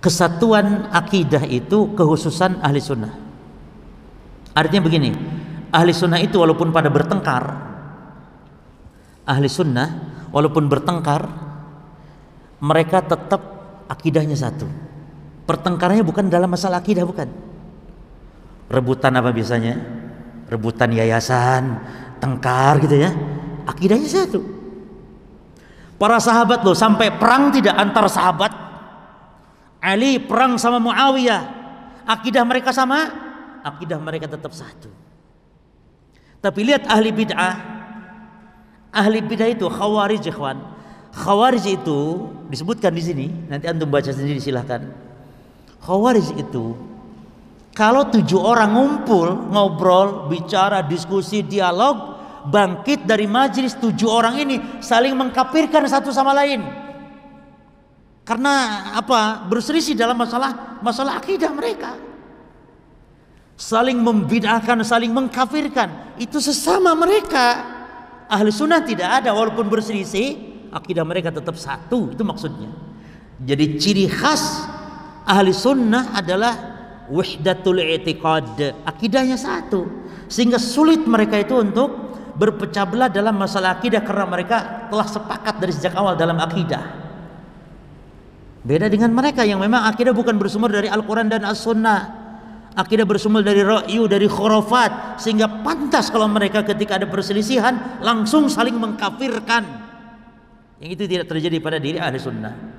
kesatuan akidah itu kehususan ahli sunnah artinya begini ahli sunnah itu walaupun pada bertengkar ahli sunnah walaupun bertengkar mereka tetap akidahnya satu pertengkarannya bukan dalam masalah akidah bukan rebutan apa biasanya rebutan yayasan tengkar gitu ya akidahnya satu para sahabat loh sampai perang tidak antar sahabat Ali perang sama Muawiyah, akidah mereka sama, akidah mereka tetap satu. Tapi lihat ahli bid'ah, ahli bid'ah itu khawarij ikhwan. Khawarij itu disebutkan di sini, nanti antum baca sendiri silahkan. Khawarij itu kalau tujuh orang ngumpul, ngobrol, bicara, diskusi, dialog, bangkit dari majlis tujuh orang ini saling mengkapirkan satu sama lain karena apa? Berselisih dalam masalah masalah akidah mereka. Saling membid'ahkan, saling mengkafirkan. Itu sesama mereka. Ahli sunnah tidak ada walaupun berselisih, akidah mereka tetap satu. Itu maksudnya. Jadi ciri khas ahli sunnah adalah wahdatul i'tiqad akidahnya satu sehingga sulit mereka itu untuk berpecah belah dalam masalah akidah karena mereka telah sepakat dari sejak awal dalam akidah Beda dengan mereka yang memang akidah bukan bersumber dari Al-Quran dan As-Sunnah. Akidah bersumber dari ra'yu, dari khurafat. Sehingga pantas kalau mereka ketika ada perselisihan langsung saling mengkafirkan. Yang itu tidak terjadi pada diri ahli sunnah.